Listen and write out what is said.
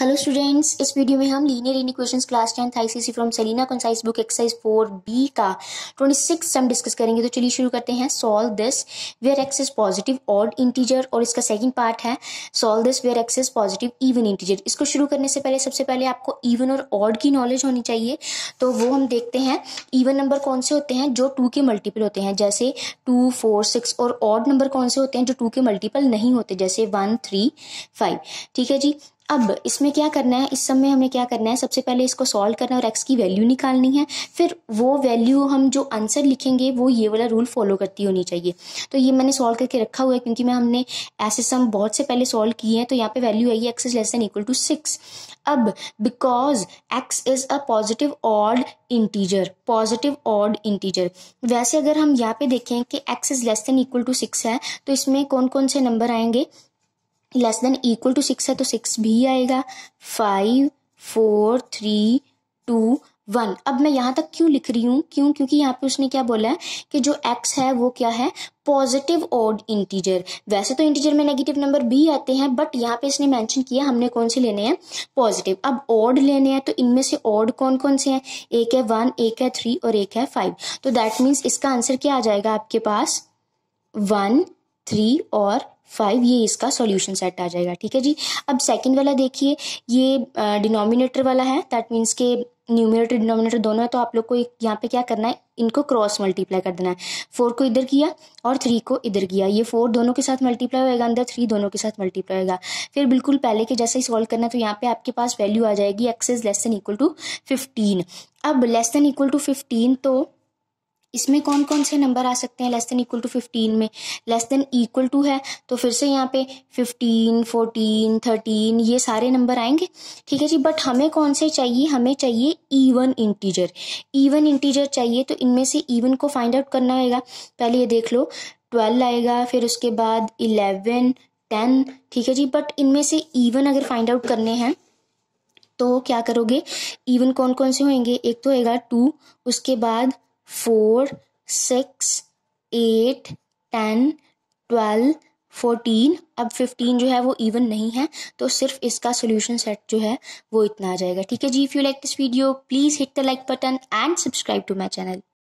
hello students इस video में हम linear in equations class tenth ICC from Selina concise book exercise four B का twenty six हम discuss करेंगे तो चलिए शुरू करते हैं solve this where x is positive odd integer और इसका सेकंड पार्ट है solve this where x is positive even integer इसको शुरू करने से पहले सबसे पहले आपको इवन और ऑड की नॉलेज होनी चाहिए तो वो हम देखते हैं इवन नंबर कौन से होते हैं जो टू के मल्टीपल होते हैं जैसे टू फोर सिक्स और ऑड नंबर कौन से होते हैं जो टू के मल्टीपल नहीं होते जैसे वन थ्री फाइव ठीक है जी अब इसमें क्या करना है इस समय हमें क्या करना है सबसे पहले इसको सॉल्व करना है और एक्स की वैल्यू निकालनी है फिर वो वैल्यू हम जो आंसर लिखेंगे वो ये वाला रूल फॉलो करती होनी चाहिए तो ये मैंने सॉल्व करके रखा हुआ है क्योंकि मैं हमने ऐसे सम बहुत से पहले सॉल्व किए हैं तो यहाँ पे value I x is less than equal to six अब because x is a positive odd integer positive odd integer वैसे अगर हम यहाँ पे देखें कि x is less than equal to six है तो इसमें कौन कौन से नंबर आएंगे less than equal to six है तो सिक्स भी आएगा five four three two one अब मैं यहाँ तक क्यों लिख रही हूं क्यों क्योंकि यहाँ पे उसने क्या बोला है कि जो एक्स है वो क्या है पॉजिटिव ऑड इंटीजर वैसे तो इंटीजर में नेगेटिव नंबर भी आते हैं बट यहाँ पे इसने मेंशन किया हमने कौन से लेने हैं पॉजिटिव अब ऑड लेने हैं तो इनमें से ऑड कौन कौन से हैं एक है वन एक है थ्री और एक है फाइव तो दैट मीन्स इसका आंसर क्या आ जाएगा आपके पास वन थ्री और फाइव ये इसका सॉल्यूशन सेट आ जाएगा ठीक है जी अब सेकंड वाला देखिए ये डिनोमिनेटर वाला है दैट मीन्स के न्यूमिनेटर डिनोमिनेटर दोनों है तो आप लोग को यहाँ पे क्या करना है इनको क्रॉस मल्टीप्लाई कर देना है फोर को इधर किया और थ्री को इधर किया ये फोर दोनों के साथ मल्टीप्लाई होएगा अंदर थ्री दोनों के साथ मल्टीप्लाई होएगा फिर बिल्कुल पहले के जैसे ही सॉल्व करना है तो यहाँ पे आपके पास वैल्यू आ जाएगी x is less than equal to fifteen अब less than equal to fifteen तो इसमें कौन कौन से नंबर आ सकते हैं less than equal to fifteen में लेस देन इक्वल टू है तो फिर से यहाँ पे फिफ्टीन फोर्टीन थर्टीन ये सारे नंबर आएंगे ठीक है जी बट हमें कौन से चाहिए हमें चाहिए इवन इंटीजर ईवन इंटीजर चाहिए तो इनमें से इवन को फाइंड आउट करना होगा पहले ये देख लो ट्वेल्व आएगा फिर उसके बाद इलेवन टेन ठीक है जी बट इनमें से इवन अगर फाइंड आउट करने हैं तो क्या करोगे इवन कौन कौन से होंगे एक तो होगा टू उसके बाद four six eight ten twelve fourteen अब फिफ्टीन जो है वो इवन नहीं है तो सिर्फ इसका सोल्यूशन सेट जो है वो इतना आ जाएगा ठीक है जी if you like this video please hit the like button and subscribe to my channel